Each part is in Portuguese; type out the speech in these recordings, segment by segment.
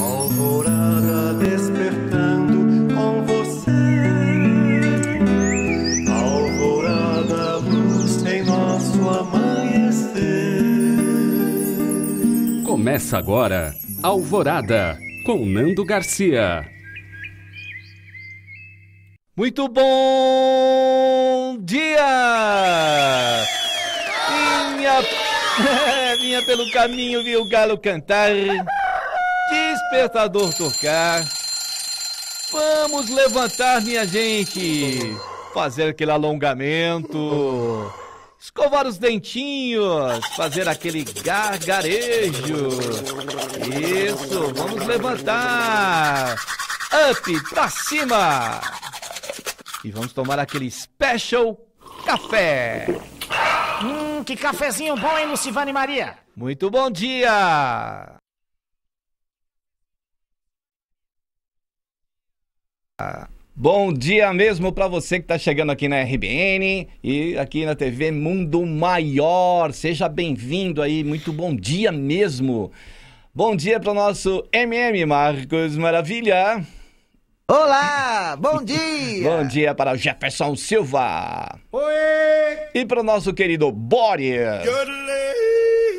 Alvorada despertando com você. Alvorada luz em nosso amanhecer. Começa agora Alvorada com Nando Garcia. Muito bom dia! Vinha, vinha pelo caminho, viu o galo cantar despertador tocar, vamos levantar, minha gente. Fazer aquele alongamento, escovar os dentinhos, fazer aquele gargarejo. Isso, vamos levantar. Up pra cima. E vamos tomar aquele special café. Hum, que cafezinho bom, hein, Lucivane Maria? Muito bom dia! Bom dia mesmo para você que está chegando aqui na RBN e aqui na TV Mundo Maior. Seja bem-vindo aí, muito bom dia mesmo. Bom dia para o nosso MM Marcos Maravilha. Olá, bom dia! bom dia para o Jefferson Silva. Oi! E para o nosso querido Boris. Yodelei.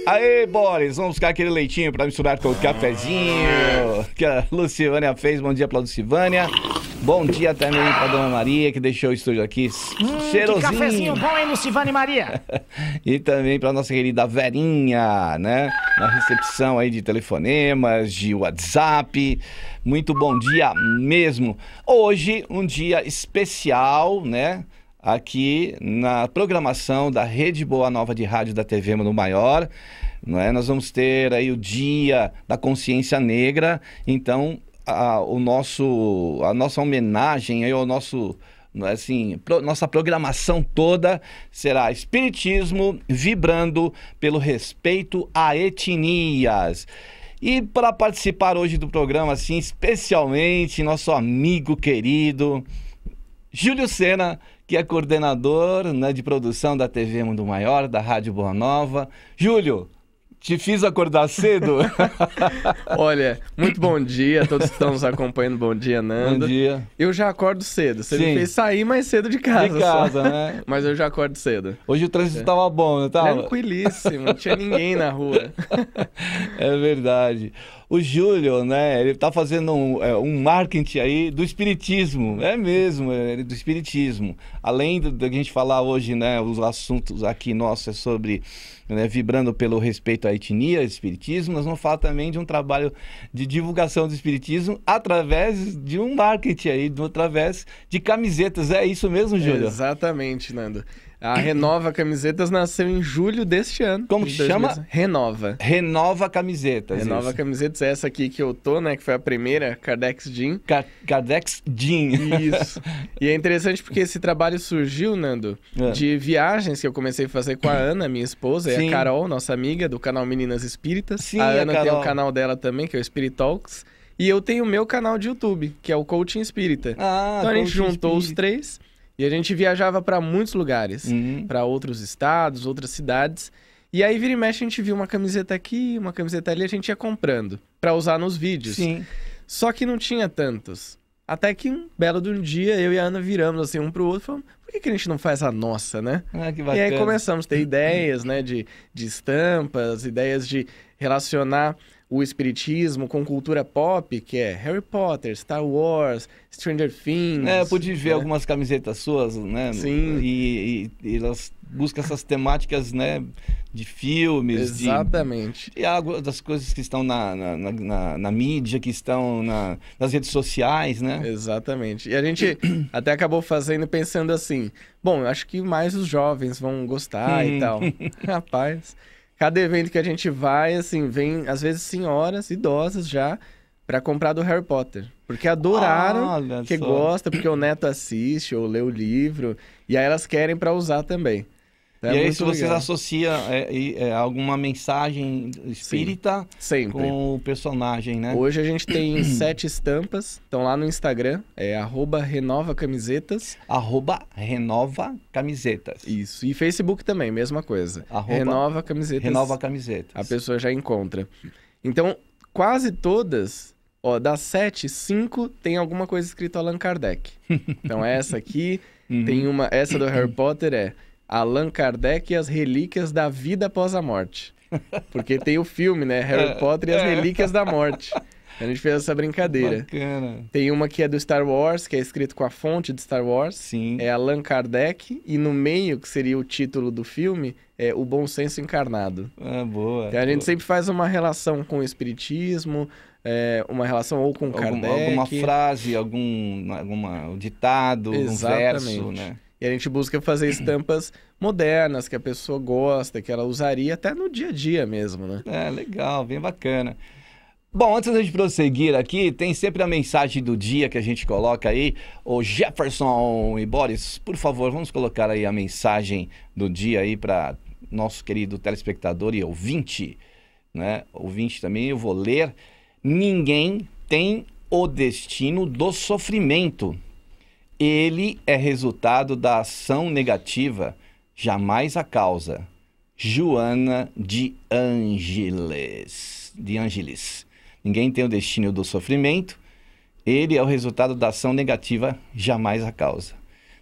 Aê, Boris, vamos buscar aquele leitinho para misturar com o cafezinho que a Lucivânia fez. Bom dia para a Lucivânia. Bom dia também pra Dona Maria, que deixou o estúdio aqui hum, cheirosinho. Que cafezinho bom, hein, Lucivane Maria? e também pra nossa querida Verinha, né? Na recepção aí de telefonemas, de WhatsApp. Muito bom dia mesmo. Hoje, um dia especial, né? Aqui na programação da Rede Boa Nova de Rádio da TV Mundo Maior. Não é? Nós vamos ter aí o Dia da Consciência Negra, então a, o nosso, a nossa homenagem aí, o nosso né, assim, pro, nossa programação toda será espiritismo vibrando pelo respeito a etnias. E para participar hoje do programa, assim, especialmente nosso amigo querido Júlio Sena, que é coordenador né, de produção da TV Mundo Maior, da Rádio Boa Nova. Júlio, te fiz acordar cedo? Olha, muito bom dia a todos que estão nos acompanhando. Bom dia, Nando. Bom dia. Eu já acordo cedo. Você Sim. me fez sair mais cedo de casa. De casa, só. né? Mas eu já acordo cedo. Hoje o trânsito estava é. bom, não estava? Tranquilíssimo, não tinha ninguém na rua. é verdade. O Júlio, né? Ele está fazendo um, é, um, marketing aí do espiritismo. É mesmo, é, é do espiritismo. Além da gente falar hoje, né? Os assuntos aqui nossos é sobre né, vibrando pelo respeito a etnia, espiritismo, nós vamos falar também de um trabalho de divulgação do espiritismo através de um marketing aí, através de camisetas. É isso mesmo, Júlio? Exatamente, Nando. A Renova Camisetas nasceu em julho deste ano. Como que chama? Meses. Renova. Renova Camisetas. Renova isso. Camisetas é essa aqui que eu tô, né? Que foi a primeira, Kardex Jean. Ca Cardex Jean. Isso. e é interessante porque esse trabalho surgiu, Nando, é. de viagens que eu comecei a fazer com a Ana, minha esposa, Sim. e a Carol, nossa amiga do canal Meninas Espíritas. Sim, a Ana a tem o canal dela também, que é o Spirit Talks. E eu tenho o meu canal de YouTube, que é o Coaching Espírita. Ah, então a gente juntou espírita. os três e a gente viajava para muitos lugares, uhum. para outros estados, outras cidades. E aí, vira e mexe, a gente viu uma camiseta aqui, uma camiseta ali, a gente ia comprando para usar nos vídeos. Sim. Só que não tinha tantos. Até que um belo de um dia, eu e a Ana viramos assim um pro outro e falamos, por que, que a gente não faz a nossa, né? Ah, que bacana. E aí começamos a ter uhum. ideias, né, de, de estampas, ideias de relacionar o espiritismo com cultura pop, que é Harry Potter, Star Wars, Stranger Things. É, eu pude ver né? algumas camisetas suas, né? Sim. E, e, e, elas buscam essas temáticas, né? De filmes. Exatamente. De, de algo, das coisas que estão na, na, na, na mídia, que estão na, nas redes sociais, né? Exatamente. E a gente até acabou fazendo pensando assim: bom, eu acho que mais os jovens vão gostar e hum. tal. Rapaz cada evento que a gente vai, assim, vem às vezes senhoras idosas já para comprar do Harry Potter. Porque adoraram, Olha que gosta, porque o neto assiste ou lê o livro. E aí elas querem para usar também. É e aí, se vocês legal. associam é, é, alguma mensagem espírita Sim, com o personagem, né? Hoje a gente tem sete estampas, estão lá no Instagram, é arroba Renova Camisetas. Arroba Renova Camisetas. Isso. E Facebook também, mesma coisa. Arroba Renova Camisetas. Renova Camisetas. A pessoa já encontra. Então, quase todas Ó, das sete, cinco tem alguma coisa escrita Allan Kardec. Então essa aqui uhum. tem uma. Essa do Harry Potter é Allan Kardec e as Relíquias da Vida Após a Morte. Porque tem o filme, né? Harry é, Potter e as é. Relíquias da Morte. A gente fez essa brincadeira. Bacana. Tem uma que é do Star Wars, que é escrito com a fonte de Star Wars. Sim. É Allan Kardec. E no meio, que seria o título do filme, é O Bom Senso Encarnado. Ah, boa. Então, a boa. gente sempre faz uma relação com o Espiritismo, é, uma relação ou com Kardec. Alguma frase, algum, alguma, um ditado, Exatamente. um verso, né? a gente busca fazer estampas modernas que a pessoa gosta, que ela usaria até no dia a dia mesmo, né? É, legal, bem bacana. Bom, antes da gente prosseguir aqui, tem sempre a mensagem do dia que a gente coloca aí. O Jefferson e Boris, por favor, vamos colocar aí a mensagem do dia aí para nosso querido telespectador e ouvinte, né? Ouvinte também, eu vou ler. Ninguém tem o destino do sofrimento. Ele é resultado da ação negativa, jamais a causa. Joana de Ângeles. De Ângeles. Ninguém tem o destino do sofrimento. Ele é o resultado da ação negativa, jamais a causa.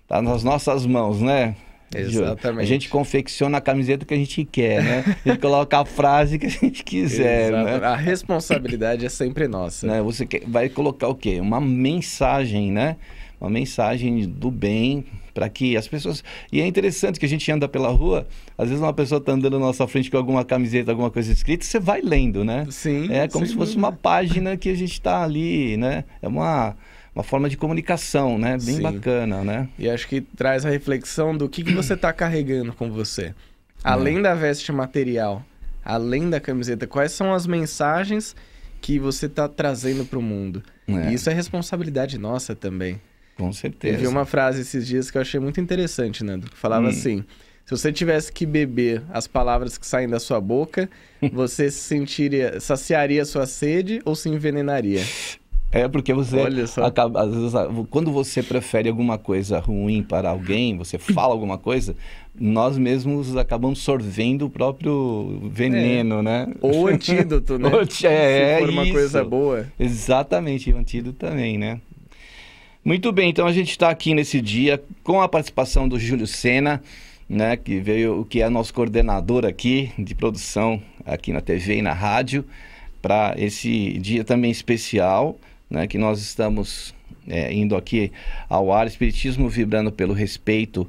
Tá nas nossas mãos, né? Exatamente. A gente confecciona a camiseta que a gente quer, né? A gente coloca a frase que a gente quiser, né? A responsabilidade é sempre nossa. Né? Você vai colocar o quê? Uma mensagem, né? uma mensagem do bem para que as pessoas. E é interessante que a gente anda pela rua, às vezes uma pessoa está andando na nossa frente com alguma camiseta, alguma coisa escrita, você vai lendo, né? Sim. É como se fosse dúvida. uma página que a gente está ali, né? É uma uma forma de comunicação, né? Bem Sim. bacana, né? E acho que traz a reflexão do que, que você está carregando com você. É. Além é. da veste material, além da camiseta, quais são as mensagens que você está trazendo para o mundo? É. E isso é responsabilidade nossa também. Com certeza. Eu vi uma frase esses dias que eu achei muito interessante, Nando. Que falava hum. assim: se você tivesse que beber as palavras que saem da sua boca, você se sentiria, saciaria sua sede ou se envenenaria? É porque você acaba, às vezes, quando você prefere alguma coisa ruim para alguém, você fala alguma coisa, nós mesmos acabamos sorvendo o próprio veneno, é. né? Ou antídoto, né? Ou, é, Se é for é uma isso. coisa boa. Exatamente, o antídoto também, né? Muito bem, então a gente está aqui nesse dia com a participação do Júlio Sena, né, que veio, o que é nosso coordenador aqui de produção aqui na TV e na rádio, para esse dia também especial, né, que nós estamos é, indo aqui ao ar, Espiritismo vibrando pelo respeito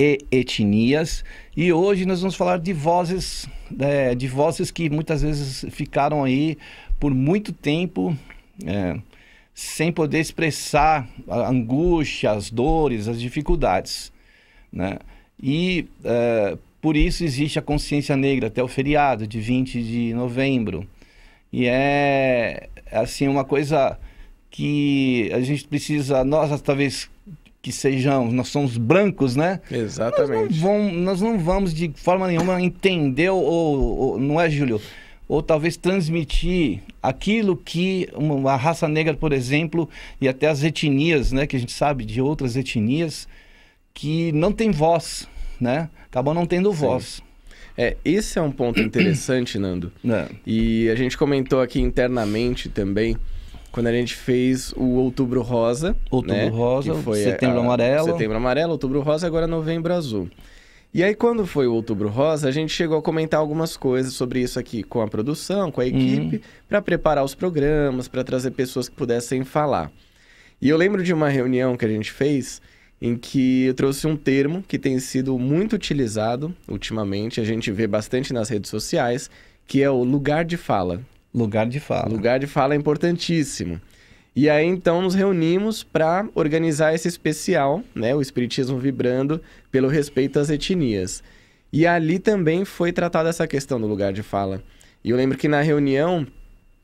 e etnias. E hoje nós vamos falar de vozes, é, de vozes que muitas vezes ficaram aí por muito tempo é, sem poder expressar a angústia, as dores, as dificuldades. Né? E uh, por isso existe a consciência negra até o feriado de 20 de novembro. E é, é assim uma coisa que a gente precisa, nós talvez que sejamos, nós somos brancos, né? Exatamente. Nós não vamos, nós não vamos de forma nenhuma entender ou, ou não é, Júlio? Ou talvez transmitir aquilo que uma, a raça negra, por exemplo, e até as etnias, né, que a gente sabe de outras etnias, que não tem voz, né? Acabam não tendo voz. É, esse é um ponto interessante, Nando. É. E a gente comentou aqui internamente também, quando a gente fez o Outubro Rosa. Outubro né? Rosa, Setembro a, Amarelo. Setembro Amarelo, Outubro Rosa, agora Novembro Azul. E aí, quando foi o Outubro Rosa, a gente chegou a comentar algumas coisas sobre isso aqui com a produção, com a uhum. equipe, uhum. para preparar os programas, para trazer pessoas que pudessem falar. E eu lembro de uma reunião que a gente fez em que eu trouxe um termo que tem sido muito utilizado ultimamente, a gente vê bastante nas redes sociais, que é o lugar de fala. Lugar de fala. Lugar de fala é importantíssimo. E aí então nos reunimos para organizar esse especial, né, o espiritismo vibrando pelo respeito às etnias. E ali também foi tratada essa questão do lugar de fala. E eu lembro que na reunião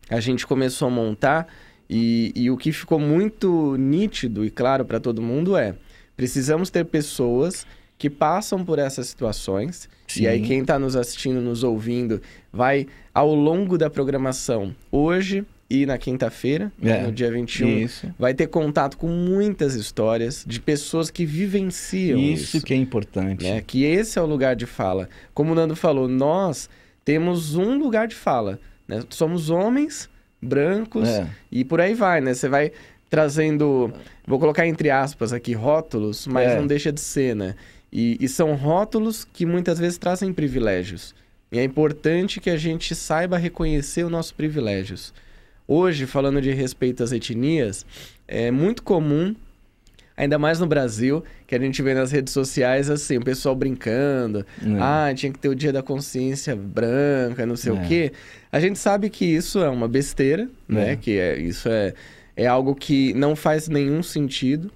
a gente começou a montar e, e o que ficou muito nítido e claro para todo mundo é precisamos ter pessoas que passam por essas situações. Sim. E aí, quem está nos assistindo, nos ouvindo, vai ao longo da programação. Hoje e na quinta-feira, é, no dia 21, isso. vai ter contato com muitas histórias de pessoas que vivenciam isso. Isso que é importante. Né? Que esse é o lugar de fala. Como o Nando falou, nós temos um lugar de fala. Né? Somos homens, brancos é. e por aí vai, né? Você vai trazendo, vou colocar entre aspas aqui, rótulos, mas é. não deixa de ser, né? E, e são rótulos que muitas vezes trazem privilégios. E é importante que a gente saiba reconhecer os nossos privilégios. Hoje, falando de respeito às etnias, é muito comum, ainda mais no Brasil, que a gente vê nas redes sociais assim, o pessoal brincando. É. Ah, tinha que ter o dia da consciência branca, não sei é. o quê. A gente sabe que isso é uma besteira, né? É. Que é, isso é, é algo que não faz nenhum sentido.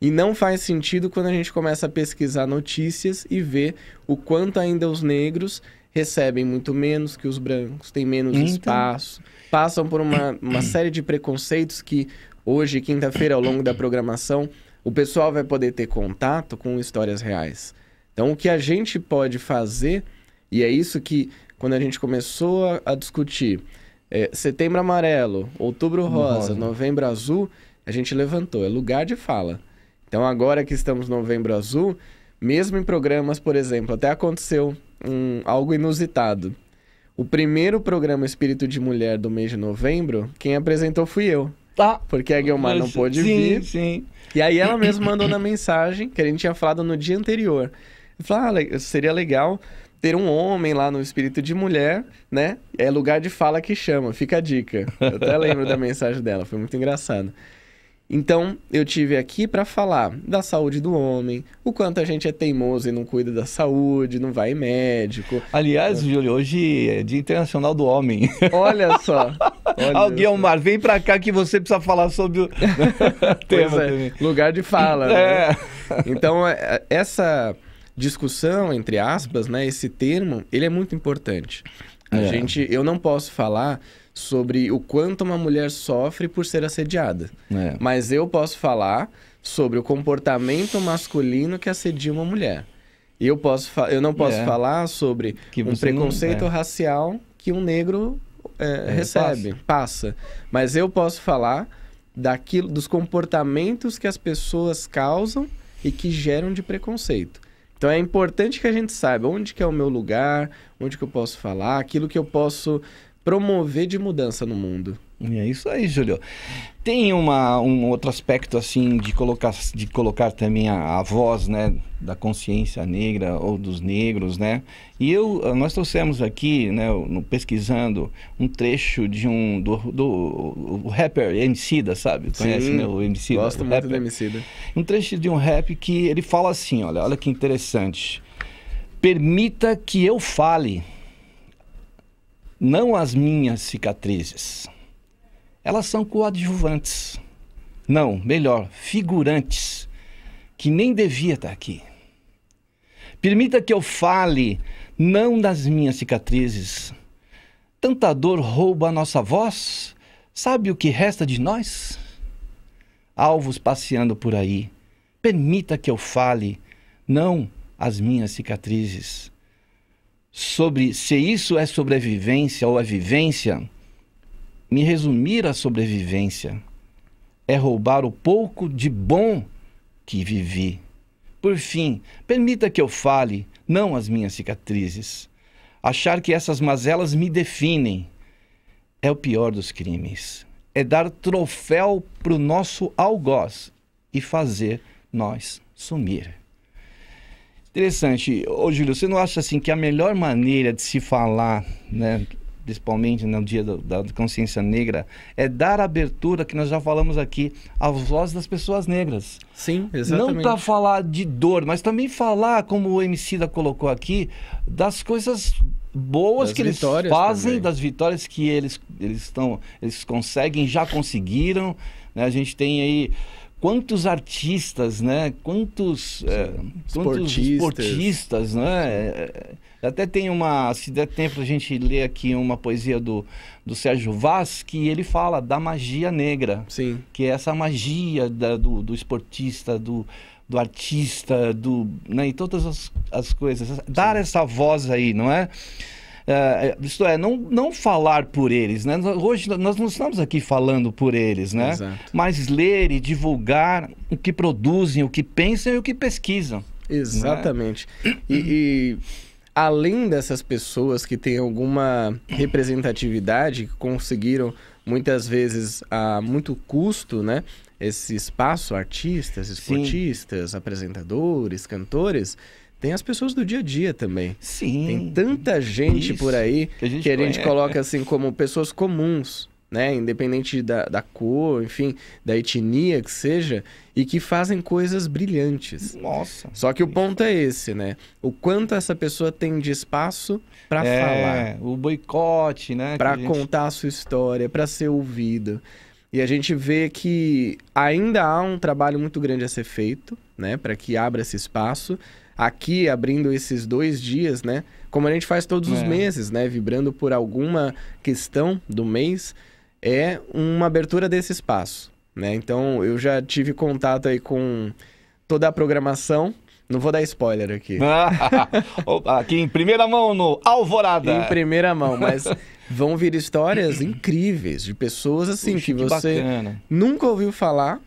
E não faz sentido quando a gente começa a pesquisar notícias e ver o quanto ainda os negros recebem muito menos que os brancos, têm menos então... espaço passam por uma, uma série de preconceitos que hoje, quinta-feira, ao longo da programação, o pessoal vai poder ter contato com histórias reais. Então, o que a gente pode fazer, e é isso que, quando a gente começou a, a discutir é, setembro amarelo, outubro rosa, novembro azul, a gente levantou, é lugar de fala. Então, agora que estamos novembro azul, mesmo em programas, por exemplo, até aconteceu um, algo inusitado o primeiro programa Espírito de Mulher do mês de novembro, quem apresentou fui eu. Tá. Porque a Guilmar não pôde sim, vir. Sim, sim. E aí ela mesma mandou na mensagem que a gente tinha falado no dia anterior. Falei, ah, seria legal ter um homem lá no Espírito de Mulher, né? É lugar de fala que chama, fica a dica. Eu até lembro da mensagem dela, foi muito engraçado. Então, eu tive aqui para falar da saúde do homem, o quanto a gente é teimoso e não cuida da saúde, não vai médico. Aliás, Júlio, hoje é Dia Internacional do Homem. Olha só. Alguém, Omar, vem para cá que você precisa falar sobre o é, tema. É, lugar de fala. Né? É. Né? Então, é, é, essa discussão, entre aspas, né, esse termo, ele é muito importante. A é. gente, eu não posso falar sobre o quanto uma mulher sofre por ser assediada. É. Mas eu posso falar sobre o comportamento masculino que assedia uma mulher. Eu, posso eu não posso é. falar sobre que um preconceito não, é. racial que um negro é, é, recebe, passa. passa. Mas eu posso falar daquilo, dos comportamentos que as pessoas causam e que geram de preconceito. Então é importante que a gente saiba onde que é o meu lugar, onde que eu posso falar, aquilo que eu posso promover de mudança no mundo. É isso aí, Júlio. Tem uma, um outro aspecto assim de colocar, de colocar também a, a, voz né, da consciência negra ou dos negros, né? E eu, nós trouxemos aqui, né, no, pesquisando, um trecho de um do, do o rapper Emicida, sabe? Conhece Sim, né, o Emicida? Gosto o muito rapper. do Emicida. Um trecho de um rap que ele fala assim, olha, olha que interessante. Permita que eu fale não as minhas cicatrizes. Elas são coadjuvantes. Não, melhor, figurantes, que nem devia estar aqui. Permita que eu fale não das minhas cicatrizes. Tanta dor rouba a nossa voz. Sabe o que resta de nós? Alvos passeando por aí. Permita que eu fale não as minhas cicatrizes sobre se isso é sobrevivência ou é vivência, me resumir a sobrevivência é roubar o pouco de bom que vivi. Por fim, permita que eu fale, não as minhas cicatrizes. Achar que essas mazelas me definem é o pior dos crimes. É dar troféu para o nosso algoz e fazer nós sumir. Interessante. Ô, Júlio, você não acha assim que a melhor maneira de se falar, né, principalmente né, no dia do, da consciência negra, é dar abertura, que nós já falamos aqui, às vozes das pessoas negras. Sim, exatamente. Não para falar de dor, mas também falar, como o MC da colocou aqui, das coisas boas das que eles fazem, também. das vitórias que eles, eles, estão, eles conseguem, já conseguiram. Né? A gente tem aí quantos artistas, né? Quantos, é, quantos esportistas, né? É, é, até tem uma, se der tempo a gente ler aqui uma poesia do, do Sérgio Vaz, que ele fala da magia negra. Sim. Que é essa magia da, do, do esportista, do, do artista, do, né? E todas as, as coisas. Dar Sim. essa voz aí, não é? Uh, isto é, não, não falar por eles, né? Hoje nós não estamos aqui falando por eles, né? Exato. Mas ler e divulgar o que produzem, o que pensam e o que pesquisam. Né? Exatamente. Né? E, e além dessas pessoas que têm alguma representatividade, que conseguiram muitas vezes a muito custo, né? Esse espaço, artistas, esportistas, Sim. apresentadores, cantores tem as pessoas do dia a dia também. Sim. Tem tanta gente por aí que a gente, que a gente coloca assim como pessoas comuns, né? Independente da, da cor, enfim, da etnia que seja, e que fazem coisas brilhantes. Nossa. Só que o ponto é esse, né? O quanto essa pessoa tem de espaço para é, falar. O boicote, né? Para gente... contar a sua história, para ser ouvido. E a gente vê que ainda há um trabalho muito grande a ser feito, né? Para que abra esse espaço aqui abrindo esses dois dias, né? Como a gente faz todos é. os meses, né? Vibrando por alguma questão do mês, é uma abertura desse espaço, né? Então eu já tive contato aí com toda a programação. Não vou dar spoiler aqui. aqui em primeira mão no Alvorada. Em primeira mão, mas vão vir histórias incríveis de pessoas assim Puxa, que, que, você bacana. nunca ouviu falar,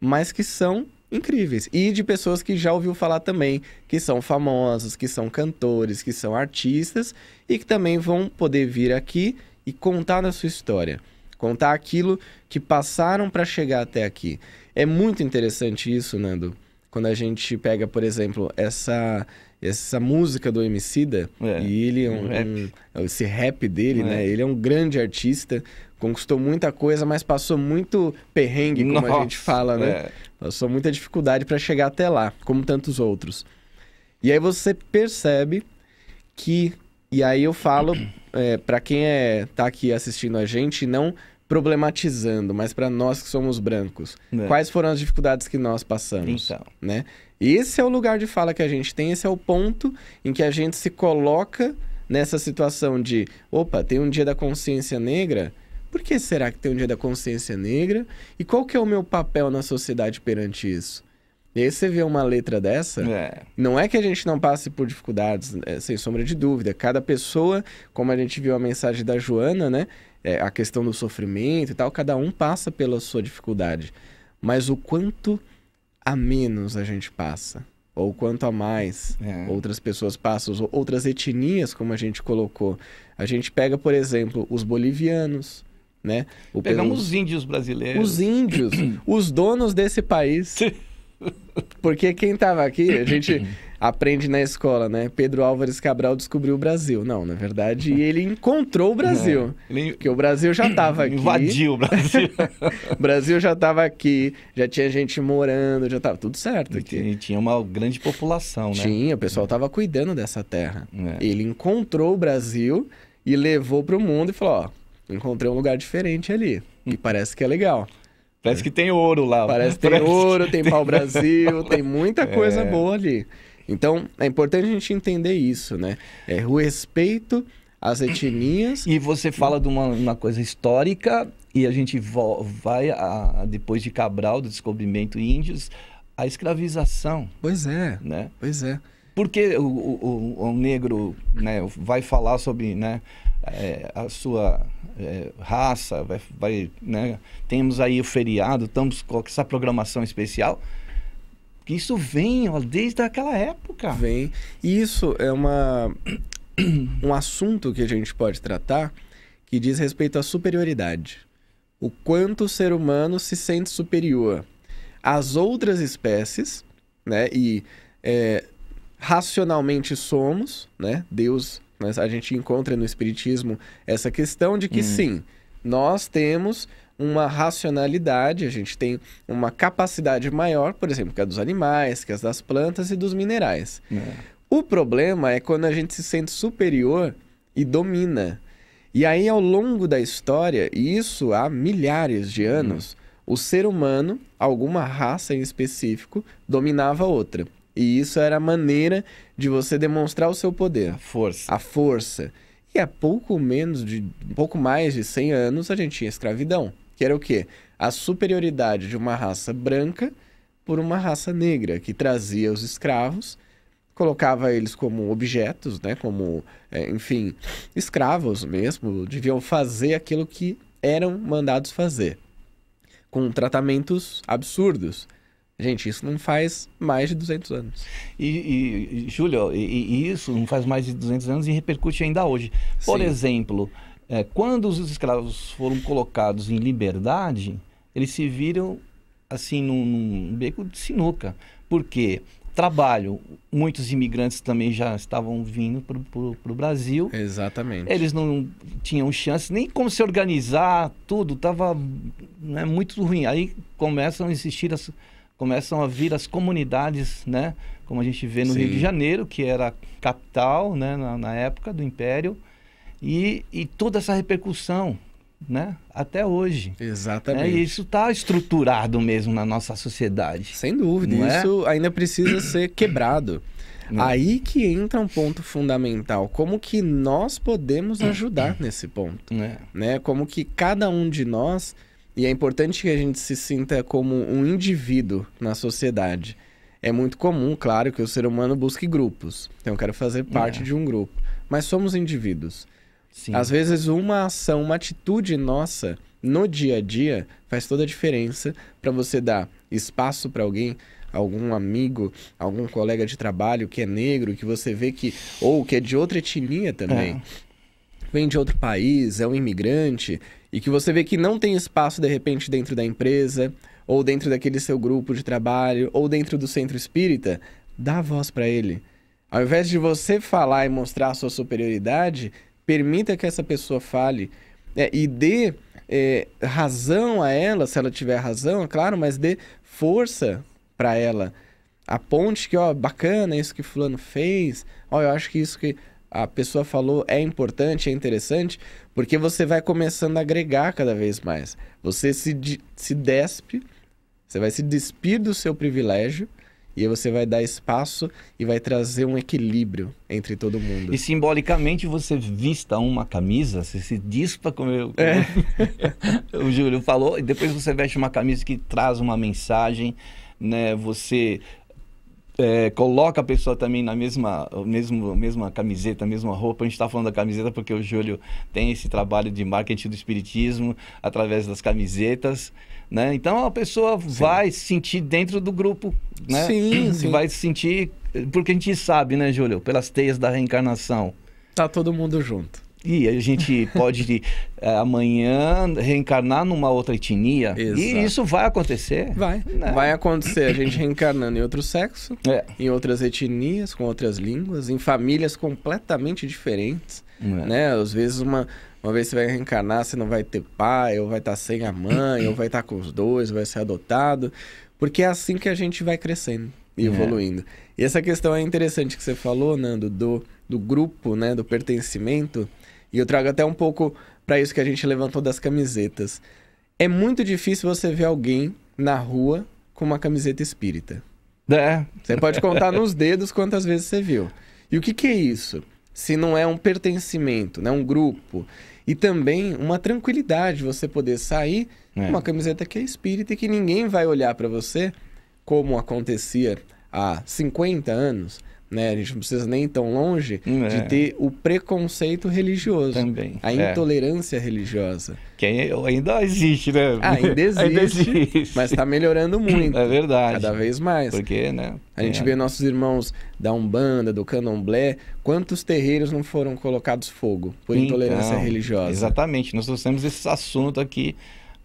mas que são incríveis. E de pessoas que já ouviu falar também, que são famosos, que são cantores, que são artistas e que também vão poder vir aqui e contar a sua história. Contar aquilo que passaram para chegar até aqui. É muito interessante isso, Nando. Quando a gente pega, por exemplo, essa essa música do Emicida, é, e ele é um, um Um, esse rap dele, né? é. né? Ele é um grande artista, conquistou muita coisa, mas passou muito perrengue, como Nossa, a gente fala, né? É. Passou muita dificuldade para chegar até lá, como tantos outros. E aí você percebe que, e aí eu falo é, para quem é tá aqui assistindo a gente, não problematizando, mas para nós que somos brancos, é. quais foram as dificuldades que nós passamos, então. né? Esse é o lugar de fala que a gente tem, esse é o ponto em que a gente se coloca nessa situação de, opa, tem um dia da consciência negra, por que será que tem um dia da consciência negra? E qual que é o meu papel na sociedade perante isso? E aí você vê uma letra dessa, é. não é que a gente não passe por dificuldades, é, sem sombra de dúvida. Cada pessoa, como a gente viu a mensagem da Joana, né? É, a questão do sofrimento e tal, cada um passa pela sua dificuldade. Mas o quanto a menos a gente passa, ou quanto a mais é. outras pessoas passam, outras etnias, como a gente colocou. A gente pega, por exemplo, os bolivianos, né? O Pegamos os índios brasileiros. Os índios, os donos desse país. Porque quem estava aqui, a gente aprende na escola, né? Pedro Álvares Cabral descobriu o Brasil. Não, na verdade, ele encontrou o Brasil. É, Porque o Brasil já estava aqui. Invadiu o Brasil. o Brasil já estava aqui, já tinha gente morando, já estava tudo certo. Aqui. E tinha uma grande população, né? Tinha, o pessoal estava cuidando dessa terra. É. Ele encontrou o Brasil e levou para o mundo e falou: ó, encontrei um lugar diferente ali. E parece que é legal. Parece que tem ouro lá. Parece que tem Parece ouro, que tem, tem pau-brasil, tem muita coisa é. boa ali. Então, é importante a gente entender isso, né? É o respeito às etnias. E você fala de uma, uma coisa histórica, e a gente vai, a, depois de Cabral, do descobrimento índios, a escravização. Pois é. Né? Pois é. Porque o, o, o negro né, vai falar sobre né, é, a sua é, raça, vai, vai, né? temos aí o feriado, estamos com essa programação especial. Isso vem ó, desde aquela época. Vem. E isso é uma, um assunto que a gente pode tratar que diz respeito à superioridade. O quanto o ser humano se sente superior às outras espécies, né? E é, racionalmente somos, né? Deus mas a gente encontra no Espiritismo essa questão de que hum. sim, nós temos uma racionalidade, a gente tem uma capacidade maior, por exemplo, que a dos animais, que as das plantas e dos minerais. É. O problema é quando a gente se sente superior e domina. E aí, ao longo da história, e isso há milhares de anos, hum. o ser humano, alguma raça em específico, dominava outra. E isso era a maneira de você demonstrar o seu poder. A força. A força. E há pouco menos de pouco mais de 100 anos a gente tinha escravidão, que era o quê? A superioridade de uma raça branca por uma raça negra que trazia os escravos, colocava eles como objetos, né, como, é, enfim, escravos mesmo, deviam fazer aquilo que eram mandados fazer, com tratamentos absurdos. Gente, isso não faz mais de 200 anos. E, e Júlio, e, e isso não faz mais de 200 anos e repercute ainda hoje. Por Sim. exemplo, é, quando os escravos foram colocados em liberdade, eles se viram assim num, num beco de sinuca. Porque trabalho, muitos imigrantes também já estavam vindo para o Brasil. Exatamente. Eles não tinham chance nem como se organizar, tudo estava né, muito ruim. Aí começam a existir as começam a vir as comunidades, né? Como a gente vê no Sim. Rio de Janeiro, que era capital, né? Na, na, época do Império. E, e toda essa repercussão, né? Até hoje. É, Exatamente. Né? E isso está estruturado mesmo na nossa sociedade. Sem dúvida. É? Isso é? ainda precisa ser quebrado. Não. Né? Aí que entra um ponto fundamental. Como que nós podemos ajudar nesse ponto? É. Né? Como que cada um de nós e é importante que a gente se sinta como um indivíduo na sociedade. É muito comum, claro, que o ser humano busque grupos. Então, eu quero fazer parte é. de um grupo. Mas somos indivíduos. Sim. Às vezes, uma ação, uma atitude nossa no dia a dia faz toda a diferença para você dar espaço para alguém, algum amigo, algum colega de trabalho que é negro, que você vê que. ou que é de outra etnia também. É. Vem de outro país, é um imigrante, e que você vê que não tem espaço de repente dentro da empresa, ou dentro daquele seu grupo de trabalho, ou dentro do centro espírita, dá voz para ele. Ao invés de você falar e mostrar a sua superioridade, permita que essa pessoa fale é, e dê é, razão a ela, se ela tiver razão, é claro, mas dê força para ela. Aponte que, ó, bacana isso que fulano fez, ó, eu acho que isso que a pessoa falou é importante, é interessante, porque você vai começando a agregar cada vez mais. Você se, se despe, você vai se despir do seu privilégio e você vai dar espaço e vai trazer um equilíbrio entre todo mundo. E simbolicamente você vista uma camisa, você se dispa, como, eu, é. o Júlio falou, e depois você veste uma camisa que traz uma mensagem, né? Você é, coloca a pessoa também na mesma, mesmo, mesma camiseta, mesma roupa. A gente está falando da camiseta porque o Júlio tem esse trabalho de marketing do espiritismo através das camisetas. Né? Então a pessoa sim. vai se sentir dentro do grupo. Né? Sim, sim. Vai se sentir. Porque a gente sabe, né, Júlio? Pelas teias da reencarnação. Tá todo mundo junto e a gente pode eh, amanhã reencarnar numa outra etnia. Exato. E isso vai acontecer. Vai. Né? Vai acontecer. A gente reencarnando em outro sexo, é. em outras etnias, com outras línguas, em famílias completamente diferentes. É. Né? Às vezes uma, uma vez você vai reencarnar, você não vai ter pai, ou vai estar tá sem a mãe, ou vai estar tá com os dois, vai ser adotado. Porque é assim que a gente vai crescendo e é. evoluindo. É. E essa questão é interessante que você falou, Nando, né, do, do grupo, né? Do pertencimento. E eu trago até um pouco para isso que a gente levantou das camisetas. É muito difícil você ver alguém na rua com uma camiseta espírita. É. Você pode contar nos dedos quantas vezes você viu. E o que, que é isso? Se não é um pertencimento, né? um grupo. E também uma tranquilidade você poder sair com é. uma camiseta que é espírita e que ninguém vai olhar para você, como acontecia há 50 anos, né? A gente não precisa nem tão longe é. de ter o preconceito religioso. Também. A é. intolerância é. religiosa. Que ainda existe, né? Ah, ainda existe. ainda existe. Mas está melhorando muito. É verdade. Cada vez mais. Porque, né? A gente é. vê nossos irmãos da Umbanda, do Candomblé, quantos terreiros não foram colocados fogo por então, intolerância religiosa? Exatamente. Nós trouxemos esse assunto aqui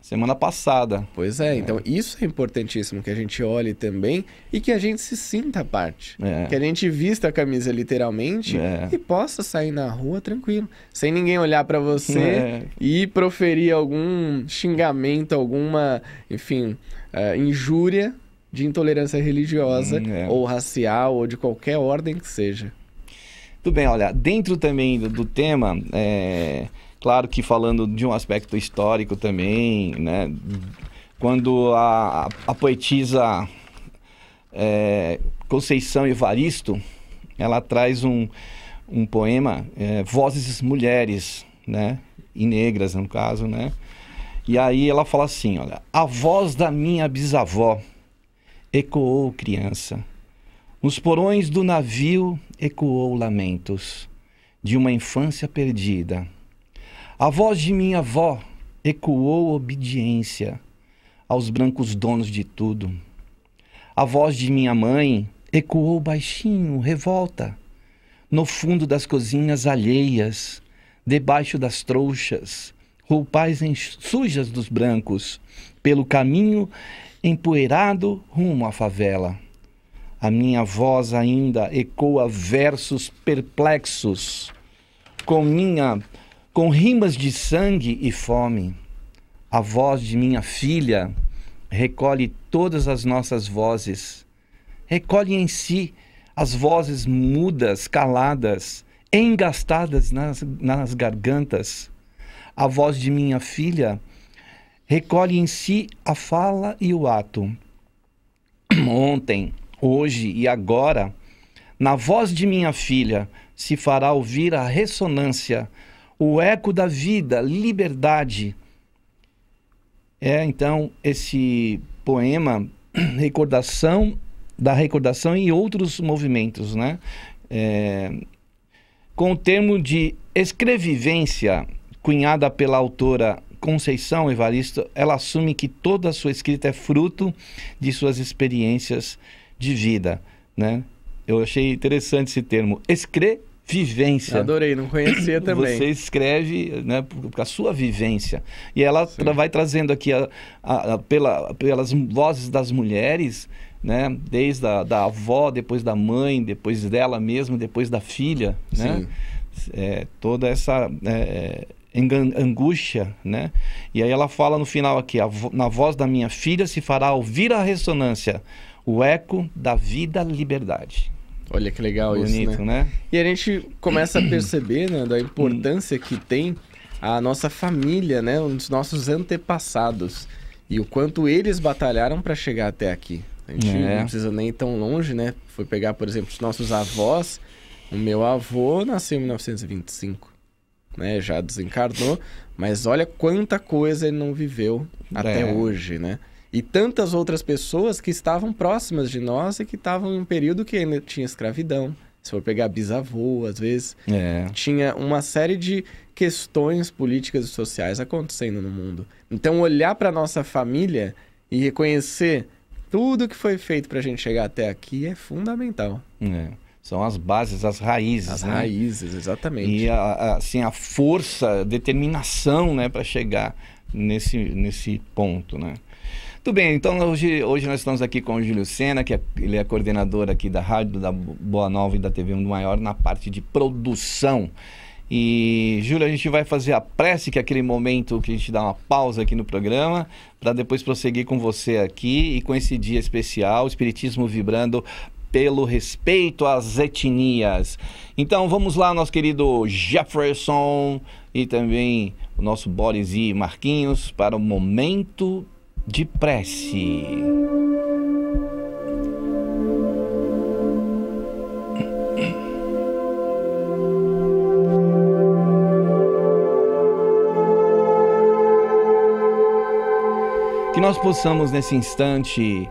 semana passada. Pois é, é, então isso é importantíssimo que a gente olhe também e que a gente se sinta parte. É. Que a gente vista a camisa literalmente é. e possa sair na rua tranquilo, sem ninguém olhar para você é. e proferir algum xingamento, alguma, enfim, uh, injúria de intolerância religiosa hum, é. ou racial ou de qualquer ordem que seja. Tudo bem, olha, dentro também do, do tema, é, Claro que falando de um aspecto histórico também, né? Quando a, a poetisa é, Conceição Evaristo, ela traz um, um poema, é, Vozes Mulheres, né? E negras, no caso, né? E aí ela fala assim, olha, a voz da minha bisavó ecoou criança. Nos porões do navio ecoou lamentos de uma infância perdida a voz de minha avó ecoou obediência aos brancos donos de tudo. A voz de minha mãe ecoou baixinho, revolta, no fundo das cozinhas alheias, debaixo das trouxas, roupagens sujas dos brancos, pelo caminho empoeirado rumo à favela. A minha voz ainda ecoa versos perplexos com minha com rimas de sangue e fome. A voz de minha filha recolhe todas as nossas vozes, recolhe em si as vozes mudas, caladas, engastadas nas, nas gargantas. A voz de minha filha recolhe em si a fala e o ato. Ontem, hoje e agora, na voz de minha filha se fará ouvir a ressonância o eco da vida, liberdade. É então esse poema recordação da recordação e outros movimentos, né? É, com o termo de escrevivência, cunhada pela autora Conceição Evaristo, ela assume que toda a sua escrita é fruto de suas experiências de vida, né? Eu achei interessante esse termo, escrever vivência. Adorei, não conhecia também. Você escreve né, por, a sua vivência. E ela tra vai trazendo aqui a, a, a, pela, pelas vozes das mulheres, né, desde a da avó, depois da mãe, depois dela mesma, depois da filha, né. Sim. né? É, toda essa é, angústia, né? E aí ela fala no final aqui, na voz da minha filha se fará ouvir a ressonância, o eco da vida-liberdade. Olha que legal Bonito, isso, né? né? E a gente começa a perceber, né, da importância que tem a nossa família, né, os nossos antepassados e o quanto eles batalharam para chegar até aqui. A gente é. não precisa nem ir tão longe, né? Foi pegar, por exemplo, os nossos avós. O meu avô nasceu em 1925, né? Já desencarnou, mas olha quanta coisa ele não viveu é. até hoje, né? e tantas outras pessoas que estavam próximas de nós e que estavam em um período que ainda tinha escravidão. Se for pegar bisavô, às vezes, é. tinha uma série de questões políticas e sociais acontecendo no mundo. Então, olhar para nossa família e reconhecer tudo que foi feito para a gente chegar até aqui é fundamental. É. São as bases, as raízes. As né? raízes, exatamente. E a, a, assim, a força, a determinação né, para chegar nesse, nesse ponto. Né? Tudo bem, então hoje, hoje nós estamos aqui com o Júlio Sena, que é, ele é coordenador aqui da rádio, da Boa Nova e da TV Mundo Maior na parte de produção. E, Júlio, a gente vai fazer a prece, que é aquele momento que a gente dá uma pausa aqui no programa, para depois prosseguir com você aqui e com esse dia especial, Espiritismo Vibrando pelo respeito às etnias. Então vamos lá, nosso querido Jefferson e também o nosso Boris e Marquinhos, para o momento de prece. Que nós possamos nesse instante,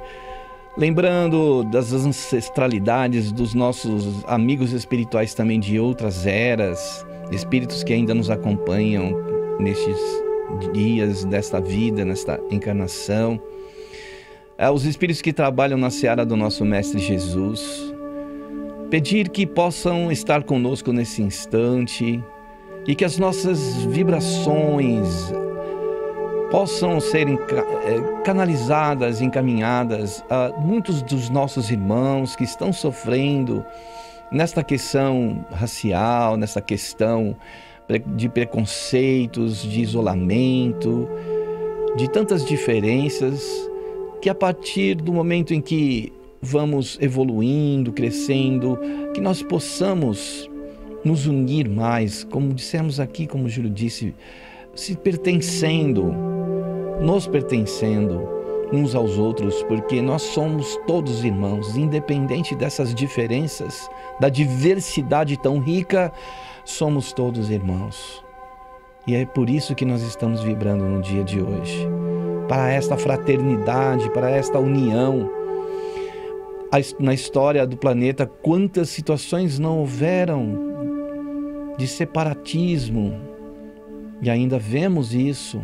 lembrando das ancestralidades dos nossos amigos espirituais também de outras eras, espíritos que ainda nos acompanham nesses dias desta vida, nesta encarnação. Aos é, espíritos que trabalham na seara do nosso Mestre Jesus, pedir que possam estar conosco nesse instante e que as nossas vibrações possam ser é, canalizadas, encaminhadas a muitos dos nossos irmãos que estão sofrendo nesta questão racial, nesta questão de preconceitos, de isolamento, de tantas diferenças, que a partir do momento em que vamos evoluindo, crescendo, que nós possamos nos unir mais, como dissemos aqui, como Júlio disse, se pertencendo, nos pertencendo uns aos outros, porque nós somos todos irmãos, independente dessas diferenças, da diversidade tão rica, somos todos irmãos. E é por isso que nós estamos vibrando no dia de hoje para esta fraternidade, para esta união. Na história do planeta, quantas situações não houveram de separatismo e ainda vemos isso.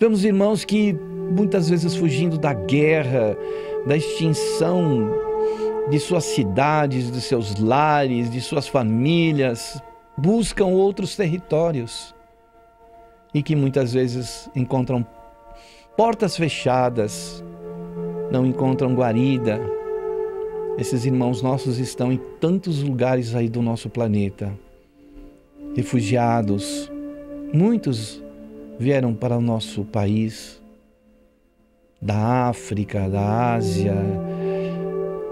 Vemos irmãos que muitas vezes fugindo da guerra, da extinção de suas cidades, de seus lares, de suas famílias, buscam outros territórios e que muitas vezes encontram portas fechadas, não encontram guarida. Esses irmãos nossos estão em tantos lugares aí do nosso planeta, refugiados. Muitos vieram para o nosso país da África, da Ásia,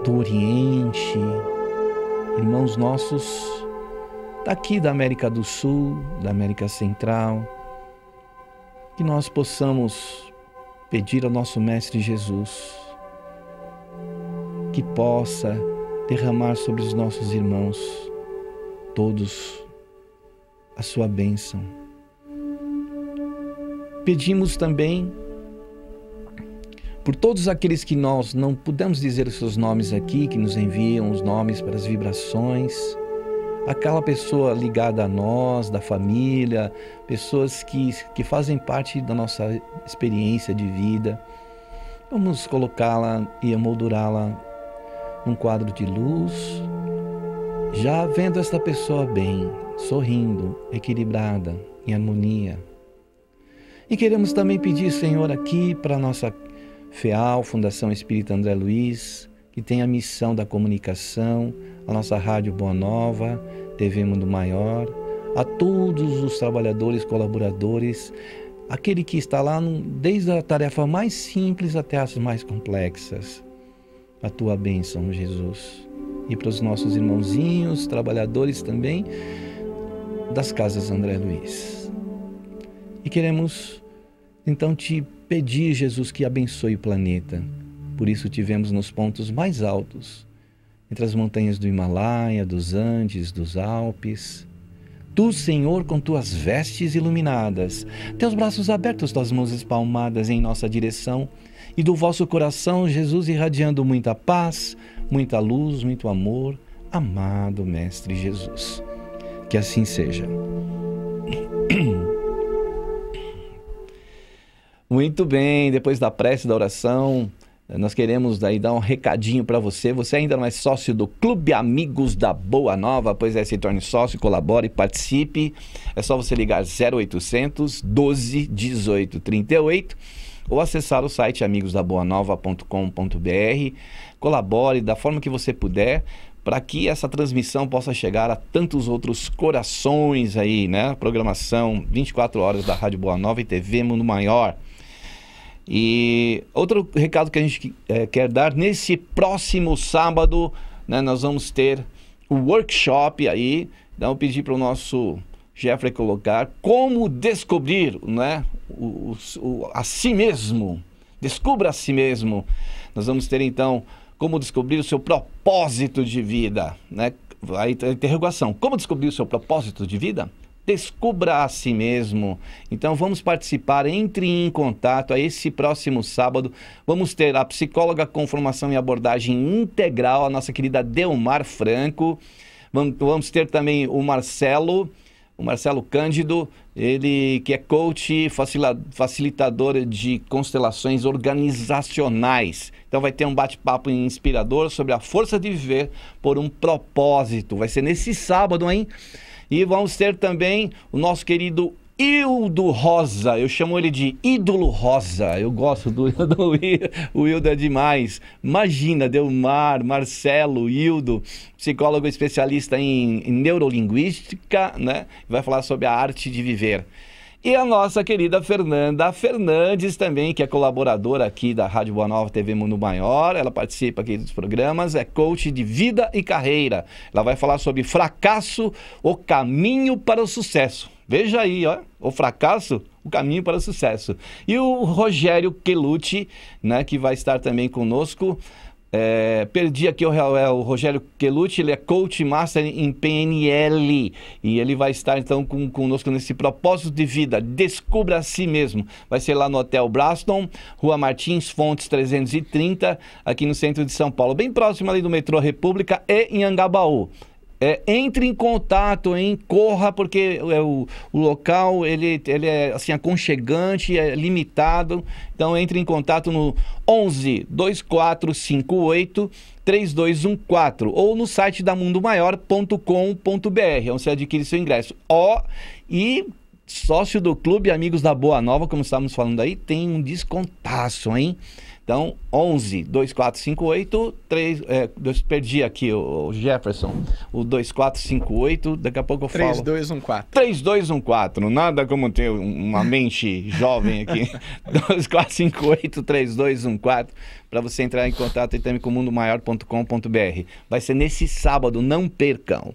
do Oriente, irmãos nossos daqui da América do Sul, da América Central, que nós possamos pedir ao nosso Mestre Jesus que possa derramar sobre os nossos irmãos todos a sua bênção. Pedimos também por todos aqueles que nós não pudemos dizer os seus nomes aqui, que nos enviam os nomes para as vibrações, aquela pessoa ligada a nós, da família, pessoas que, que fazem parte da nossa experiência de vida. Vamos colocá-la e emoldurá-la num quadro de luz, já vendo esta pessoa bem, sorrindo, equilibrada, em harmonia. E queremos também pedir, Senhor, aqui para nossa FEAL, Fundação Espírita André Luiz, que tem a missão da comunicação, a nossa Rádio Boa Nova, TV Mundo Maior, a todos os trabalhadores, colaboradores, aquele que está lá desde a tarefa mais simples até as mais complexas. A tua bênção, Jesus. E para os nossos irmãozinhos, trabalhadores também das casas André Luiz. E queremos então te Pedi, Jesus, que abençoe o planeta. Por isso tivemos nos pontos mais altos, entre as montanhas do Himalaia, dos Andes, dos Alpes. Tu, Senhor, com tuas vestes iluminadas, teus braços abertos, tuas mãos espalmadas em nossa direção, e do vosso coração, Jesus, irradiando muita paz, muita luz, muito amor, amado Mestre Jesus. Que assim seja. Muito bem, depois da prece, da oração, nós queremos daí dar um recadinho para você. Você ainda não é sócio do Clube Amigos da Boa Nova? Pois é, se torne sócio, colabore, participe. É só você ligar 0800 12 18 38 ou acessar o site amigosdaboanova.com.br. Colabore da forma que você puder para que essa transmissão possa chegar a tantos outros corações aí, né? Programação 24 horas da Rádio Boa Nova e TV Mundo Maior. E outro recado que a gente é, quer dar, nesse próximo sábado, né, nós vamos ter o um workshop aí. Então, eu pedi para o nosso Jeffrey colocar como descobrir né, o, o, a si mesmo. Descubra a si mesmo. Nós vamos ter então como descobrir o seu propósito de vida. Né? Tá a interrogação: como descobrir o seu propósito de vida? descubra a si mesmo. Então vamos participar, entre em contato a esse próximo sábado. Vamos ter a psicóloga com formação e abordagem integral, a nossa querida Delmar Franco. Vamos ter também o Marcelo, o Marcelo Cândido, ele que é coach, facilitador de constelações organizacionais. Então vai ter um bate-papo inspirador sobre a força de viver por um propósito. Vai ser nesse sábado, hein? E vamos ter também o nosso querido Ildo Rosa, eu chamo ele de ídolo rosa, eu gosto do, do o Hildo é demais. Imagina, Delmar, Marcelo, Ildo, psicólogo especialista em, em neurolinguística, né? Vai falar sobre a arte de viver. E a nossa querida Fernanda Fernandes também, que é colaboradora aqui da Rádio Boa Nova TV Mundo Maior. Ela participa aqui dos programas, é coach de vida e carreira. Ela vai falar sobre fracasso, o caminho para o sucesso. Veja aí, ó, o fracasso, o caminho para o sucesso. E o Rogério Quelucci, né, que vai estar também conosco. É, perdi aqui o, é, o Rogério Quelucci, ele é coach master em PNL e ele vai estar então com, conosco nesse propósito de vida. Descubra a si mesmo. Vai ser lá no Hotel Braston, Rua Martins Fontes 330, aqui no centro de São Paulo, bem próximo ali do metrô República e em Angabaú. É, entre em contato, hein? Corra, porque é, o, o local ele, ele é assim, aconchegante, é limitado. Então entre em contato no 11 2458 3214 ou no site da mundomaior.com.br, é onde você adquire seu ingresso. Ó, oh, e sócio do clube Amigos da Boa Nova, como estávamos falando aí, tem um descontaço, hein? Então, 11 2458 3, é, eu perdi aqui o, o Jefferson, o 2458, daqui a pouco eu 3, falo. 3214. 3214, nada como ter uma mente jovem aqui. 2458 3214 para você entrar em contato e também com mundomaior.com.br. Vai ser nesse sábado, não percam.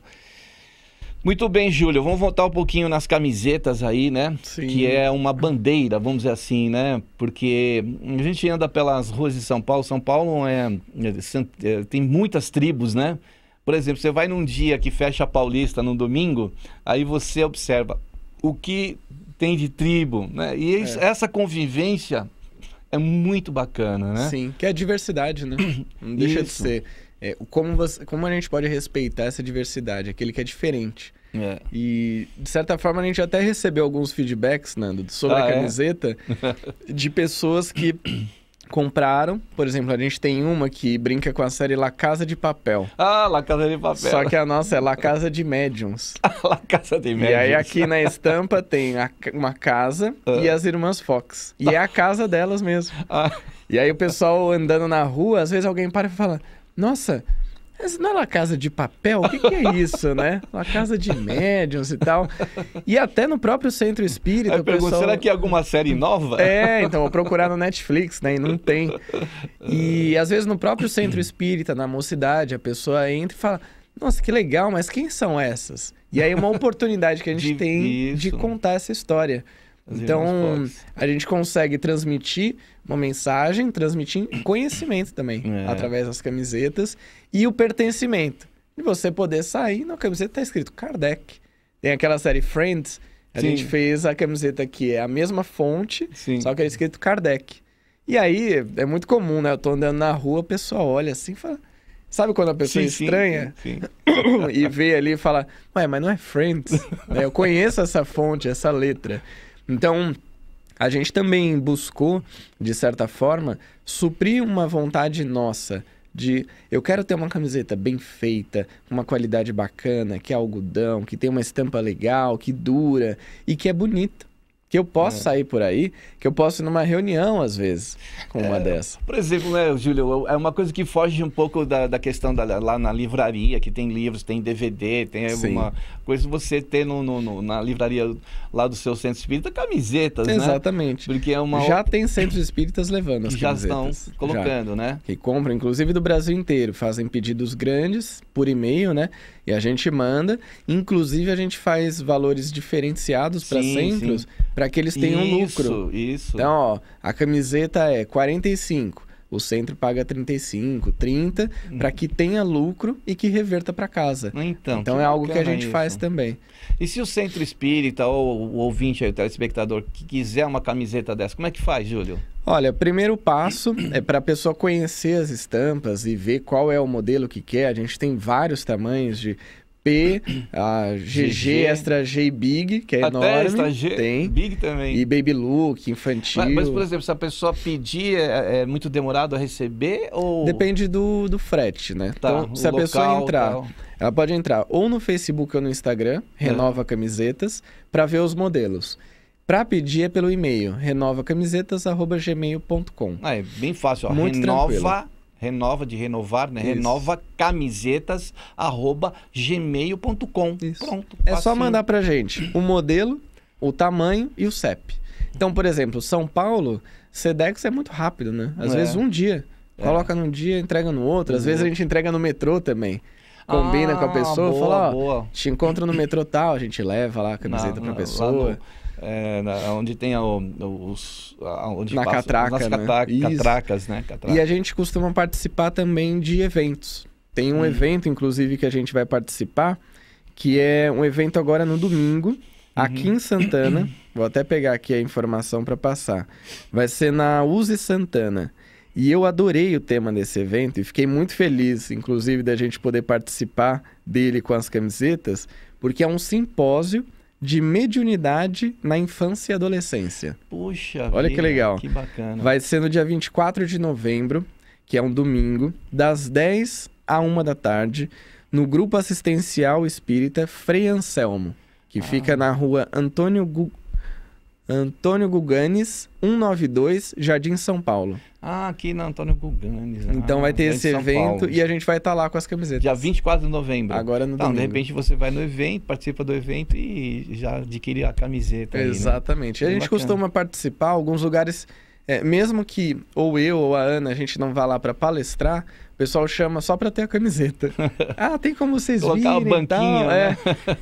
Muito bem, Júlio. Vamos voltar um pouquinho nas camisetas aí, né? Sim. Que é uma bandeira, vamos dizer assim, né? Porque a gente anda pelas ruas de São Paulo. São Paulo é, é, é tem muitas tribos, né? Por exemplo, você vai num dia que fecha a Paulista no domingo, aí você observa o que tem de tribo, né? E é. essa convivência é muito bacana, né? Sim, que é a diversidade, né? Não deixa Isso. de ser é, como, você, como a gente pode respeitar essa diversidade, aquele que é diferente. É. E, de certa forma, a gente até recebeu alguns feedbacks, Nando, sobre ah, a é? camiseta, é? de pessoas que compraram. Por exemplo, a gente tem uma que brinca com a série La Casa de Papel. Ah, La Casa de Papel. Só que a nossa é La Casa de Médiums. La Casa de Médiums. E aí aqui na estampa tem a, uma casa ah. e as irmãs Fox. E é a casa delas mesmo. Ah. E aí o pessoal andando na rua, às vezes alguém para e fala nossa, mas não é uma Casa de Papel? O que, que é isso, né? Uma casa de médiums e tal. E até no próprio Centro Espírita. Aí eu pergunto, pessoal... será que é alguma série nova? É, então, vou procurar no Netflix, né? E não tem. E às vezes no próprio Centro Espírita, na mocidade, a pessoa entra e fala: Nossa, que legal, mas quem são essas? E aí é uma oportunidade que a gente de tem isso. de contar essa história então, a gente consegue transmitir uma mensagem, transmitir conhecimento também, é. através das camisetas e o pertencimento. E você poder sair, na camiseta tá escrito Kardec. Tem aquela série Friends, a Sim. gente fez a camiseta que é a mesma fonte, Sim. só que é escrito Kardec. E aí, é muito comum, né? Eu tô andando na rua, a pessoa olha assim e fala. Sabe quando a pessoa sim, estranha sim, sim, e vê ali e fala, ué, mas não é Friends? Né? Eu conheço essa fonte, essa letra. Então, a gente também buscou, de certa forma, suprir uma vontade nossa de eu quero ter uma camiseta bem feita, uma qualidade bacana, que é algodão, que tem uma estampa legal, que dura e que é bonita que eu posso é. sair por aí, que eu posso ir numa reunião, às vezes, com uma é, dessa. Por exemplo, né, Júlio, é uma coisa que foge um pouco da, da questão da, lá na livraria, que tem livros, tem DVD, tem Sim. alguma coisa. Você ter no, no, no, na livraria lá do seu centro espírita camisetas, né? Exatamente. né? Porque é uma... Já tem centros espíritas levando as camisetas. Já estão colocando, Já. né? Que compram, inclusive, do Brasil inteiro. Fazem pedidos grandes por e-mail, né? E a gente manda. Inclusive, a gente faz valores diferenciados para centros... Sim para que eles tenham isso, lucro. Isso. Então, ó, a camiseta é 45. O centro paga 35, 30, para que tenha lucro e que reverta para casa. Então, então é algo que a gente isso. faz também. E se o centro espírita ou o ouvinte, o telespectador, que quiser uma camiseta dessa, como é que faz, Júlio? Olha, primeiro passo é para a pessoa conhecer as estampas e ver qual é o modelo que quer. A gente tem vários tamanhos de a GG, Extra G e Big, que é Até enorme. Extra G, tem. Big também. E Baby Look, infantil. Mas, mas por exemplo, se a pessoa pedir, é, é, muito demorado a receber ou... Depende do, do frete, né? Tá, então, se a pessoa entrar... Tal. Ela pode entrar ou no Facebook ou no Instagram, é. Renova é. Camisetas, para ver os modelos. Para pedir é pelo e-mail renovacamisetas@gmail.com. Ah, é bem fácil, ó. Muito Renova tranquilo renova de renovar, né? Isso. Renova camisetas arroba gmail.com. Pronto. É facinho. só mandar pra gente o modelo, o tamanho e o CEP. Então, por exemplo, São Paulo, Sedex é muito rápido, né? Às é. vezes um dia. É. Coloca num dia, entrega no outro. Às uhum. vezes a gente entrega no metrô também. Combina ah, com a ah, pessoa, boa, fala, ó, boa. te encontro no metrô tal, a gente leva lá a camiseta não, pra pessoa. Lá é, na, onde tem a, os. A, onde Na passa, catraca. Nas catra né? catracas, né? Catraca. E a gente costuma participar também de eventos. Tem um hum. evento, inclusive, que a gente vai participar, que é um evento agora no domingo, uhum. aqui em Santana. Vou até pegar aqui a informação para passar. Vai ser na Use Santana. E eu adorei o tema desse evento e fiquei muito feliz, inclusive, da gente poder participar dele com as camisetas, porque é um simpósio de mediunidade na infância e adolescência. Puxa, olha vida, que legal. Que bacana. Vai ser no dia 24 de novembro, que é um domingo, das 10 à 1 da tarde, no grupo assistencial espírita Frei Anselmo, que ah. fica na rua Antônio Gu Antônio Guganes, 192, Jardim São Paulo. Ah, aqui na Antônio Guganes. Né? Então ah, vai ter esse evento e a gente vai estar tá lá com as camisetas. Dia 24 de novembro. Agora no então, domingo. de repente você vai no evento, participa do evento e já adquire a camiseta. Exatamente. Aí, né? A gente costuma participar, alguns lugares, é, mesmo que ou eu ou a Ana, a gente não vá lá para palestrar, pessoal chama só para ter a camiseta. ah, tem como vocês Colocar virem uma o tal, é. né?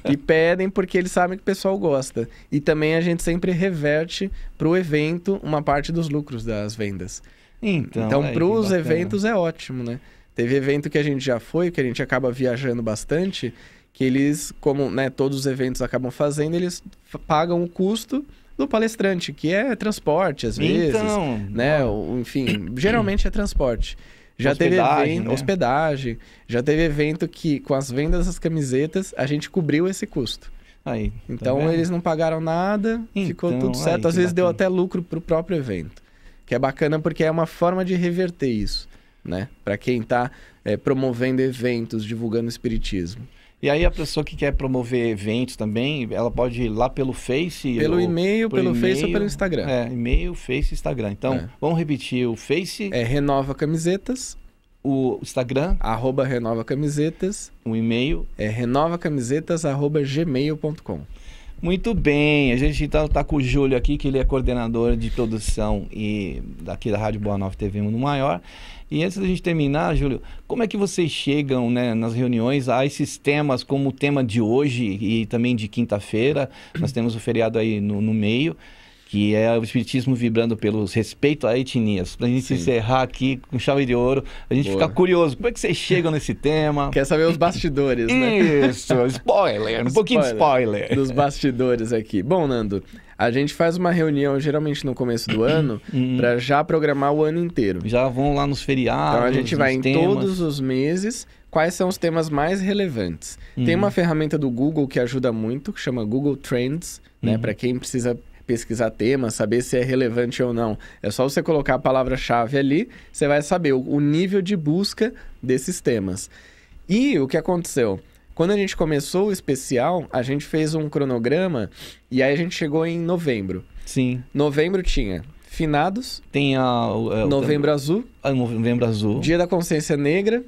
é. E pedem porque eles sabem que o pessoal gosta. E também a gente sempre reverte para o evento uma parte dos lucros das vendas. Então, então para os eventos é ótimo, né? Teve evento que a gente já foi, que a gente acaba viajando bastante, que eles, como né, todos os eventos acabam fazendo, eles pagam o custo do palestrante, que é transporte às então, vezes, então, né? enfim, geralmente é transporte. Já hospedagem, teve evento, né? hospedagem, já teve evento que com as vendas das camisetas a gente cobriu esse custo. Aí, tá então eles não pagaram nada, então, ficou tudo certo. Aí, Às vezes bacana. deu até lucro pro próprio evento, que é bacana porque é uma forma de reverter isso, né? Para quem está é, eh, promovendo eventos, divulgando espiritismo. E aí a pessoa que quer promover eventos também, ela pode ir lá pelo Face. Pelo e-mail, pelo Face ou pelo Instagram. É, e-mail, Face, Instagram. Então, é. vamos repetir o Face. É Renova Camisetas. O Instagram. Arroba Renova Camisetas. O e-mail. É renovacamisetas.gmail.com. Muito bem, a gente então está tá com o Júlio aqui, que ele é coordenador de produção e daqui da Rádio Boa Nova TV Mundo Maior. E antes da gente terminar, Júlio, como é que vocês chegam né, nas reuniões a esses temas, como o tema de hoje e também de quinta-feira? Nós temos o feriado aí no, no meio que é o espiritismo vibrando pelos respeito a etnias. Pra a gente Sim. encerrar aqui com chave de ouro, a gente Boa. fica curioso. Como é que vocês chegam nesse tema? Quer saber os bastidores, né? Isso, spoiler, um pouquinho de spoiler. Dos bastidores aqui. Bom, Nando, a gente faz uma reunião geralmente no começo do ano uhum. para já programar o ano inteiro. Já vão lá nos feriados. Então a gente vai em todos os meses. Quais são os temas mais relevantes? Uhum. Tem uma ferramenta do Google que ajuda muito, que chama Google Trends, né? Uhum. Para quem precisa pesquisar temas, saber se é relevante ou não. É só você colocar a palavra-chave ali, você vai saber o, o nível de busca desses temas. E o que aconteceu? Quando a gente começou o especial, a gente fez um cronograma e aí a gente chegou em novembro. Sim. Novembro tinha Finados. Tem a. É, a novembro Azul. A ah, novembro Azul. Dia da Consciência Negra.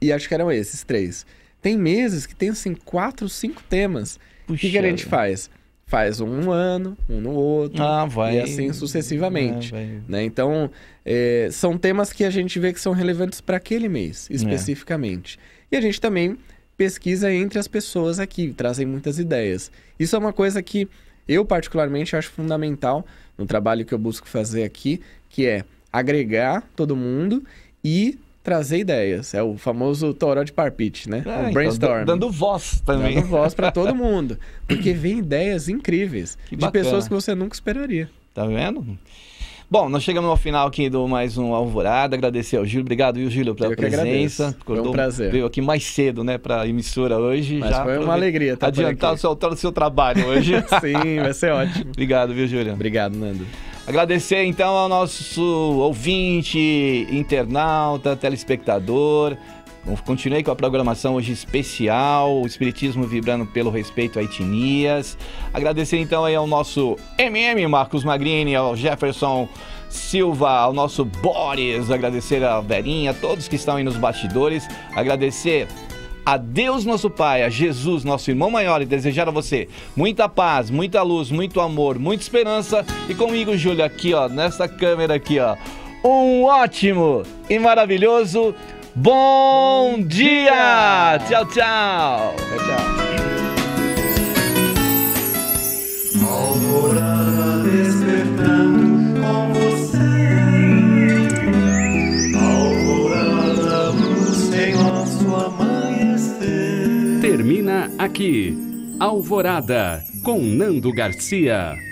E acho que eram esses três. Tem meses que tem, assim, quatro, cinco temas. O que, que a gente faz? faz um no ano, um no outro, ah, vai... e assim sucessivamente. Né, né? Então, é, são temas que a gente vê que são relevantes para aquele mês, é. especificamente. É. E a gente também pesquisa entre as pessoas aqui, trazem muitas ideias. Isso é uma coisa que eu, particularmente, acho fundamental no trabalho que eu busco fazer aqui, que é agregar todo mundo e trazer ideias. É o famoso toró de parpite, né? É, o brainstorm. Então, dando voz também. Dando voz para todo mundo. Porque vem ideias incríveis que de bacana. pessoas que você nunca esperaria. Tá vendo? Bom, nós chegamos ao final aqui do mais um Alvorada. Agradecer ao Júlio. Obrigado, viu, Júlio, pela presença. foi um prazer. Veio aqui mais cedo, né, para a emissora hoje. Mas já foi uma alegria estar tá Adiantar o seu, o seu trabalho hoje. Sim, vai ser ótimo. Obrigado, viu, Júlio? Obrigado, Nando. Agradecer então ao nosso ouvinte, internauta, telespectador. Continuei com a programação hoje especial, o Espiritismo vibrando pelo respeito a etnias. Agradecer então aí ao nosso MM Marcos Magrini, ao Jefferson Silva, ao nosso Boris, agradecer a Verinha, a todos que estão aí nos bastidores, agradecer a Deus nosso Pai, a Jesus, nosso irmão maior, e desejar a você muita paz, muita luz, muito amor, muita esperança. E comigo, Júlio, aqui, ó, nessa câmera aqui, ó. Um ótimo e maravilhoso bom, bom dia. dia! Tchau, tchau! Tchau, tchau! aqui. Alvorada com Nando Garcia.